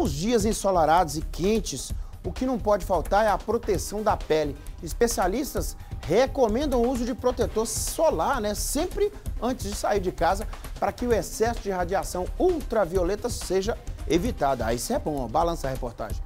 os dias ensolarados e quentes, o que não pode faltar é a proteção da pele. Especialistas recomendam o uso de protetor solar, né? Sempre antes de sair de casa, para que o excesso de radiação ultravioleta seja evitado. Ah, isso é bom, balança a reportagem.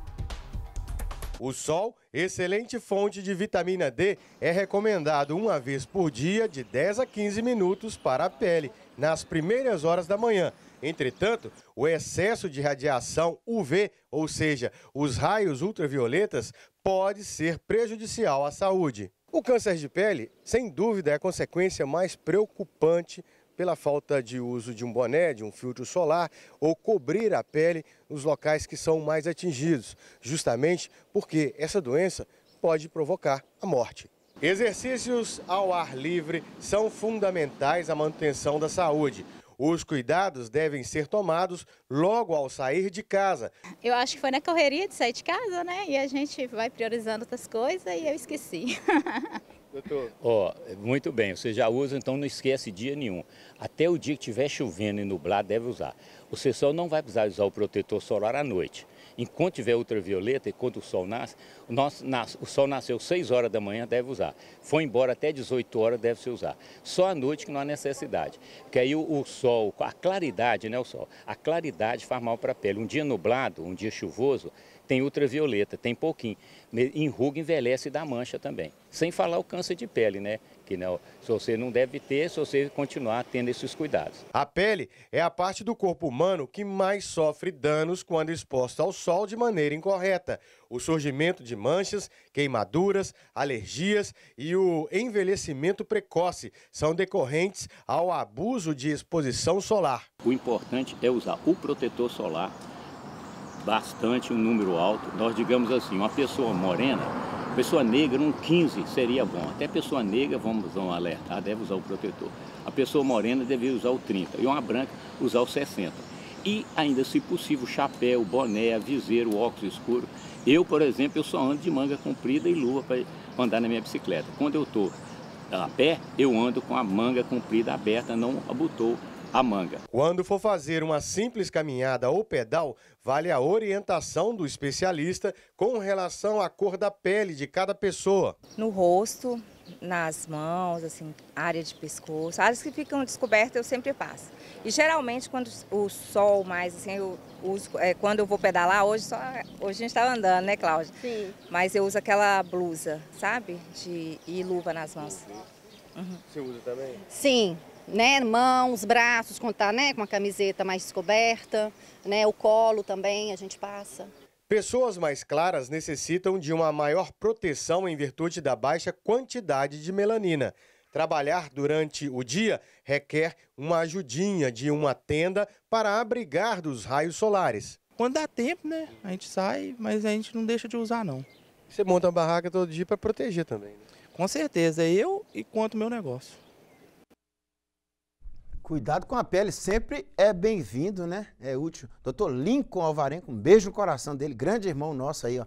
O sol, excelente fonte de vitamina D, é recomendado uma vez por dia, de 10 a 15 minutos, para a pele, nas primeiras horas da manhã. Entretanto, o excesso de radiação UV, ou seja, os raios ultravioletas, pode ser prejudicial à saúde. O câncer de pele, sem dúvida, é a consequência mais preocupante pela falta de uso de um boné, de um filtro solar ou cobrir a pele nos locais que são mais atingidos, justamente porque essa doença pode provocar a morte. Exercícios ao ar livre são fundamentais à manutenção da saúde. Os cuidados devem ser tomados logo ao sair de casa. Eu acho que foi na correria de sair de casa, né? E a gente vai priorizando outras coisas e eu esqueci. Doutor. Ó, muito bem, você já usa, então não esquece dia nenhum. Até o dia que estiver chovendo e nublado, deve usar. Você só não vai precisar usar o protetor solar à noite. Enquanto tiver ultravioleta, enquanto o sol nasce, o, nosso, nasce, o sol nasceu 6 horas da manhã, deve usar. Foi embora até 18 horas, deve se usar. Só à noite que não há necessidade. Porque aí o, o sol, a claridade, né, o sol, a claridade faz mal para a pele. Um dia nublado, um dia chuvoso, tem ultravioleta, tem pouquinho. Enruga, envelhece e dá mancha também. Sem falar o câncer câncer de pele, né? Que não, se você não deve ter, se você continuar tendo esses cuidados. A pele é a parte do corpo humano que mais sofre danos quando exposta ao sol de maneira incorreta. O surgimento de manchas, queimaduras, alergias e o envelhecimento precoce são decorrentes ao abuso de exposição solar. O importante é usar o protetor solar bastante, um número alto. Nós digamos assim, uma pessoa morena Pessoa negra, um 15 seria bom. Até pessoa negra, vamos, vamos alertar, deve usar o protetor. A pessoa morena deve usar o 30 e uma branca usar o 60. E ainda, se possível, chapéu, boné, viseiro, óculos escuro. Eu, por exemplo, eu só ando de manga comprida e luva para andar na minha bicicleta. Quando eu estou a pé, eu ando com a manga comprida aberta, não abutou a manga. Quando for fazer uma simples caminhada ou pedal, vale a orientação do especialista com relação à cor da pele de cada pessoa. No rosto, nas mãos, assim, área de pescoço, áreas que ficam descobertas eu sempre passo. E geralmente quando o sol mais, assim, eu uso, é, quando eu vou pedalar, hoje só, hoje a gente estava tá andando, né Cláudia? Sim. Mas eu uso aquela blusa, sabe? De, e luva nas mãos. Você usa também? Sim, né, mãos, braços, contar né, com a camiseta mais descoberta, né, o colo também a gente passa. Pessoas mais claras necessitam de uma maior proteção em virtude da baixa quantidade de melanina. Trabalhar durante o dia requer uma ajudinha de uma tenda para abrigar dos raios solares. Quando dá tempo, né? A gente sai, mas a gente não deixa de usar, não. Você monta uma barraca todo dia para proteger também, né? Com certeza, eu e quanto meu negócio. Cuidado com a pele, sempre é bem-vindo, né? É útil. Doutor Lincoln Alvarenco, um beijo no coração dele, grande irmão nosso aí, ó.